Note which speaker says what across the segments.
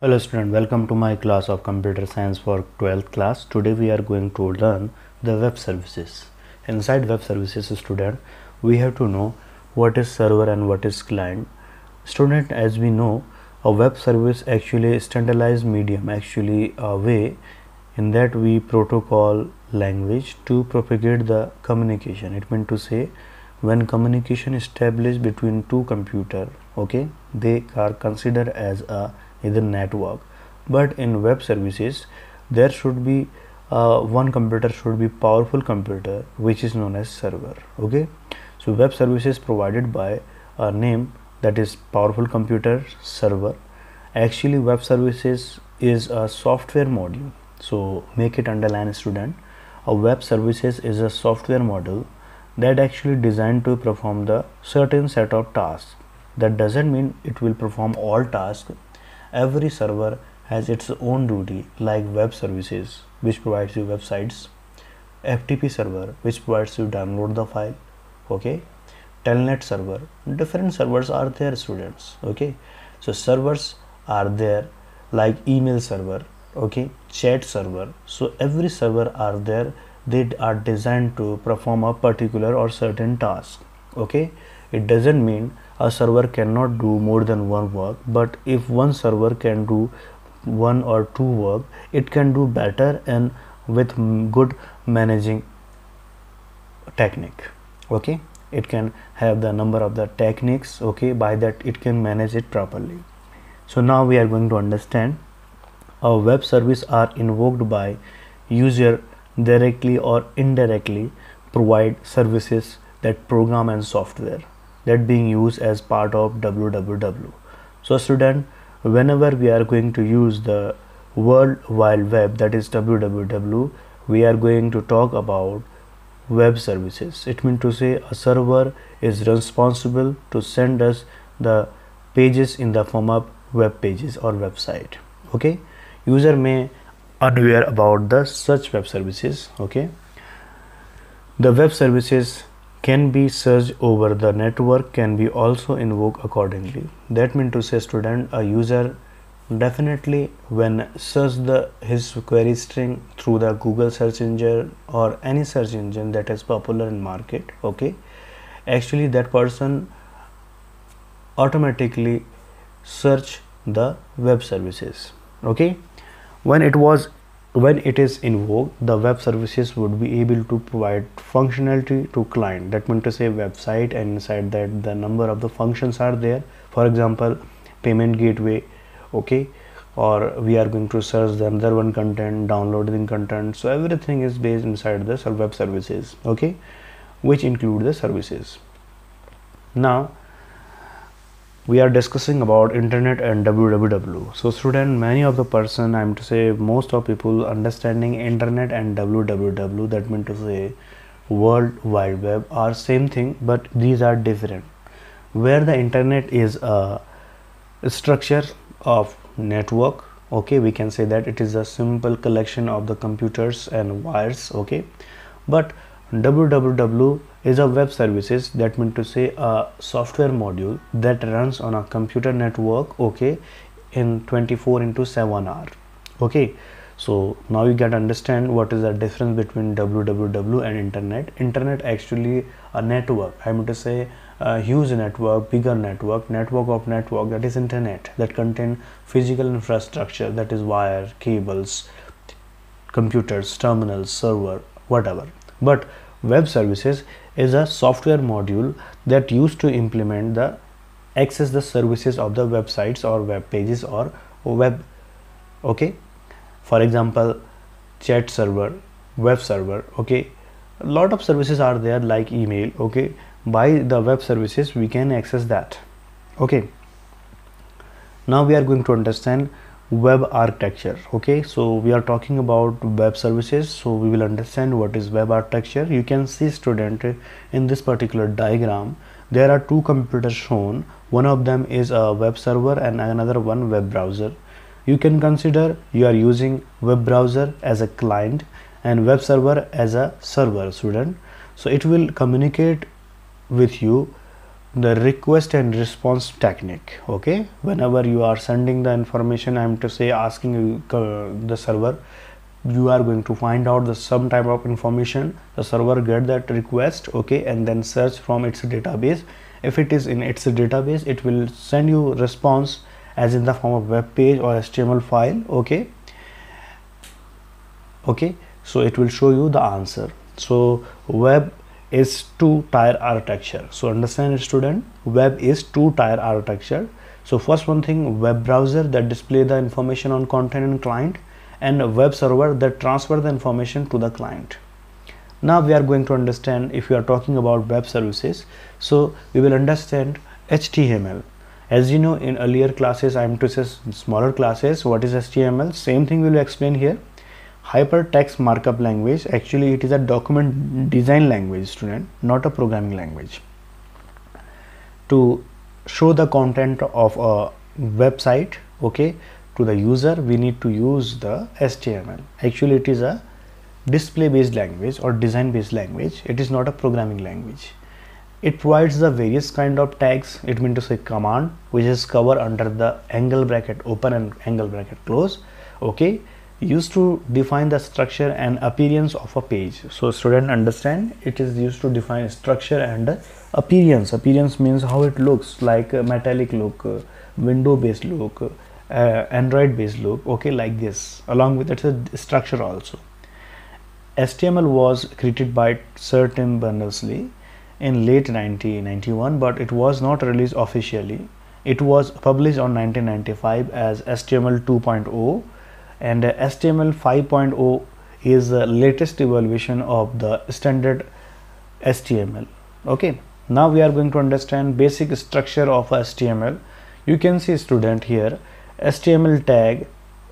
Speaker 1: Hello student, welcome to my class of computer science for 12th class. Today we are going to learn the web services. Inside web services student, we have to know what is server and what is client. Student as we know, a web service actually standardized medium actually a way in that we protocol language to propagate the communication. It meant to say when communication established between two computer, okay, they are considered as a Either network but in web services there should be uh, one computer should be powerful computer which is known as server okay so web services provided by a name that is powerful computer server actually web services is a software module so make it underline student a web services is a software model that actually designed to perform the certain set of tasks that doesn't mean it will perform all tasks every server has its own duty like web services which provides you websites ftp server which provides you download the file okay telnet server different servers are there students okay so servers are there like email server okay chat server so every server are there they are designed to perform a particular or certain task okay it doesn't mean a server cannot do more than one work but if one server can do one or two work it can do better and with good managing technique okay it can have the number of the techniques okay by that it can manage it properly so now we are going to understand a web service are invoked by user directly or indirectly provide services that program and software that being used as part of www so student whenever we are going to use the world wide web that is www we are going to talk about web services it means to say a server is responsible to send us the pages in the form of web pages or website okay user may unaware about the such web services okay the web services can be searched over the network can be also invoked accordingly that means to say student a user definitely when search the his query string through the google search engine or any search engine that is popular in market okay actually that person automatically search the web services okay when it was when it is invoked the web services would be able to provide functionality to client that means to say website and inside that the number of the functions are there for example payment gateway okay or we are going to search the another one content downloading content so everything is based inside the web services okay which include the services now we are discussing about internet and www so student many of the person i'm to say most of people understanding internet and www that mean to say world wide web are same thing but these are different where the internet is a structure of network okay we can say that it is a simple collection of the computers and wires okay but www is a web services that means to say a software module that runs on a computer network okay in 24 into 7 hour okay so now you get understand what is the difference between www and internet internet actually a network i mean to say a huge network bigger network network of network that is internet that contain physical infrastructure that is wire cables computers terminals server whatever but web services is a software module that used to implement the access the services of the websites or web pages or web okay for example chat server web server okay a lot of services are there like email okay by the web services we can access that okay now we are going to understand web architecture okay so we are talking about web services so we will understand what is web architecture you can see student in this particular diagram there are two computers shown one of them is a web server and another one web browser you can consider you are using web browser as a client and web server as a server student so it will communicate with you the request and response technique okay whenever you are sending the information i'm to say asking uh, the server you are going to find out the some type of information the server get that request okay and then search from its database if it is in its database it will send you response as in the form of web page or html file okay okay so it will show you the answer so web is two tier architecture so understand student web is two tier architecture so first one thing web browser that display the information on content and client and web server that transfer the information to the client now we are going to understand if you are talking about web services so we will understand HTML as you know in earlier classes I am to say smaller classes what is HTML same thing we will explain here hypertext markup language actually it is a document design language student not a programming language to show the content of a website okay to the user we need to use the HTML actually it is a display based language or design based language it is not a programming language it provides the various kind of tags it means to say command which is covered under the angle bracket open and angle bracket close okay used to define the structure and appearance of a page so student understand it is used to define structure and appearance appearance means how it looks like metallic look window based look uh, android based look okay like this along with that's a structure also html was created by sir tim berners-lee in late 1991 but it was not released officially it was published on 1995 as html 2.0 and HTML 5.0 is the latest evolution of the standard HTML okay now we are going to understand basic structure of HTML you can see student here HTML tag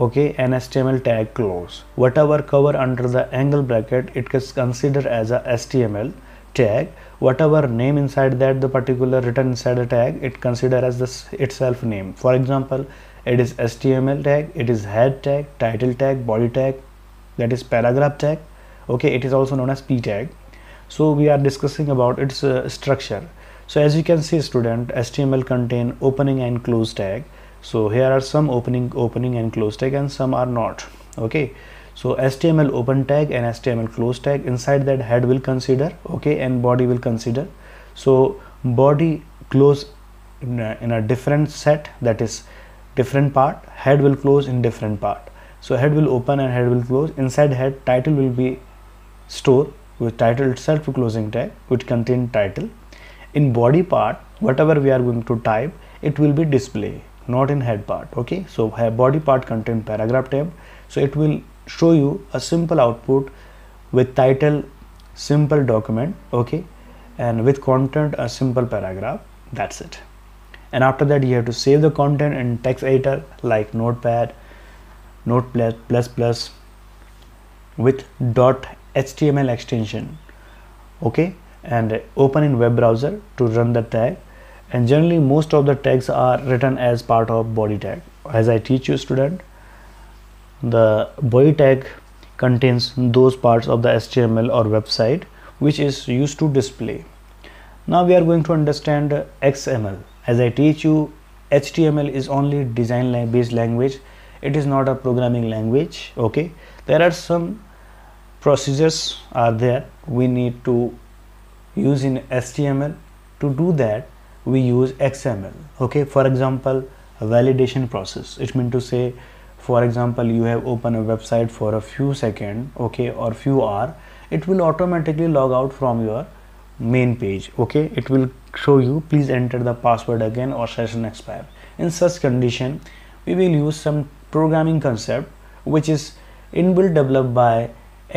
Speaker 1: okay and HTML tag close whatever cover under the angle bracket it is considered as a HTML tag whatever name inside that the particular written inside the tag it consider as this itself name for example it is html tag it is head tag title tag body tag that is paragraph tag okay it is also known as p tag so we are discussing about its uh, structure so as you can see student html contain opening and close tag so here are some opening opening and close tag and some are not okay so html open tag and html close tag inside that head will consider okay and body will consider so body close in a, in a different set that is different part head will close in different part so head will open and head will close inside head title will be store with title itself closing tag which contain title in body part whatever we are going to type it will be display not in head part okay so body part contain paragraph tab so it will show you a simple output with title simple document okay and with content a simple paragraph that's it and after that you have to save the content in text editor like notepad notepad++ with .html extension okay and open in web browser to run the tag and generally most of the tags are written as part of body tag as I teach you student the body tag contains those parts of the HTML or website which is used to display now we are going to understand XML as I teach you HTML is only design based language it is not a programming language okay there are some procedures are there we need to use in HTML to do that we use XML okay for example validation process it means to say for example you have opened a website for a few second okay or few hour it will automatically log out from your main page okay it will show you please enter the password again or session expire in such condition we will use some programming concept which is inbuilt developed by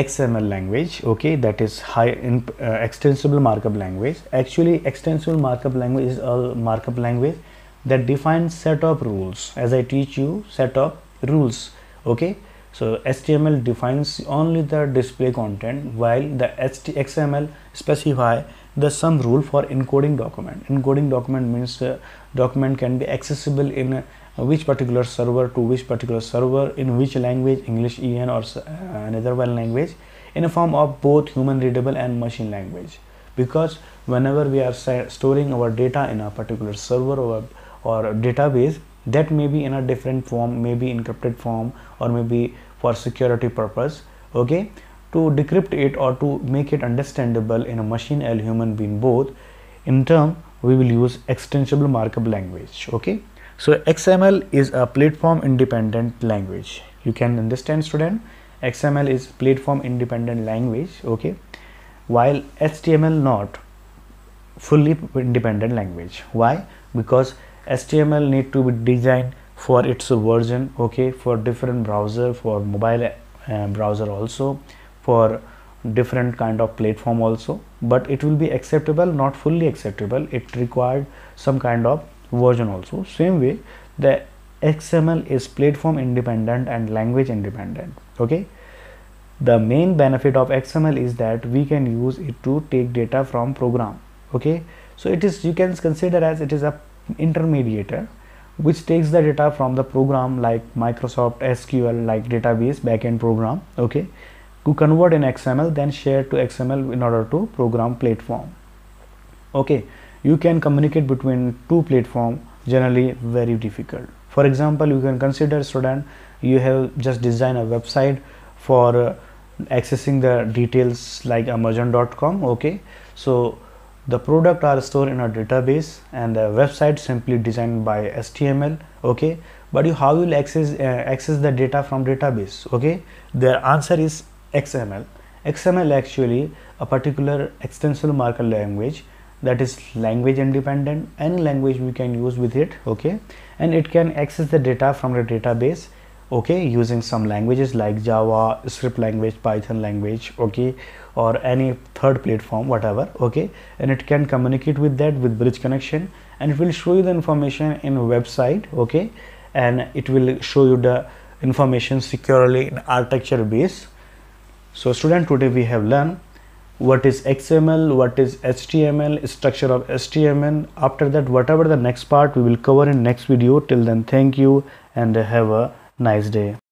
Speaker 1: xml language okay that is high in, uh, extensible markup language actually extensible markup language is a markup language that defines set of rules as i teach you set of rules okay so HTML defines only the display content while the HTML specify the some rule for encoding document. Encoding document means uh, document can be accessible in uh, which particular server to which particular server in which language English EN or uh, another one language in a form of both human readable and machine language because whenever we are storing our data in a particular server or, or database that may be in a different form maybe encrypted form or maybe for security purpose okay to decrypt it or to make it understandable in a machine and human being both in term we will use extensible markup language okay so xml is a platform independent language you can understand student xml is platform independent language okay while html not fully independent language why because HTML need to be designed for its version okay for different browser for mobile uh, browser also for different kind of platform also but it will be acceptable not fully acceptable it required some kind of version also same way the XML is platform independent and language independent okay the main benefit of XML is that we can use it to take data from program okay so it is you can consider as it is a intermediator which takes the data from the program like Microsoft SQL like database backend program okay to convert in XML then share to XML in order to program platform okay you can communicate between two platform generally very difficult for example you can consider student you have just designed a website for uh, accessing the details like amazon.com okay so the product are stored in a database and the website simply designed by HTML. Okay, but you how will access uh, access the data from database? Okay, their answer is XML. XML actually a particular extensible marker language that is language independent any language we can use with it okay and it can access the data from the database okay using some languages like java script language python language okay or any third platform whatever okay and it can communicate with that with bridge connection and it will show you the information in website okay and it will show you the information securely in architecture base so student today we have learned what is XML, what is HTML, structure of HTML. After that, whatever the next part we will cover in next video. Till then, thank you and have a nice day.